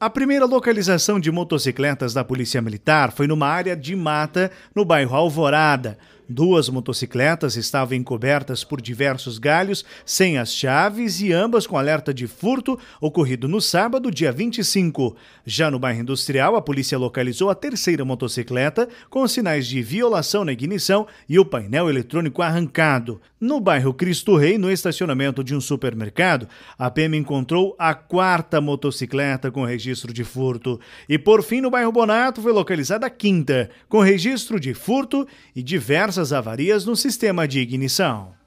A primeira localização de motocicletas da Polícia Militar foi numa área de mata no bairro Alvorada. Duas motocicletas estavam encobertas por diversos galhos, sem as chaves e ambas com alerta de furto, ocorrido no sábado, dia 25. Já no bairro industrial, a polícia localizou a terceira motocicleta com sinais de violação na ignição e o painel eletrônico arrancado. No bairro Cristo Rei, no estacionamento de um supermercado, a PM encontrou a quarta motocicleta com registro de furto. E por fim, no bairro Bonato, foi localizada a quinta, com registro de furto e diversas diversas avarias no sistema de ignição.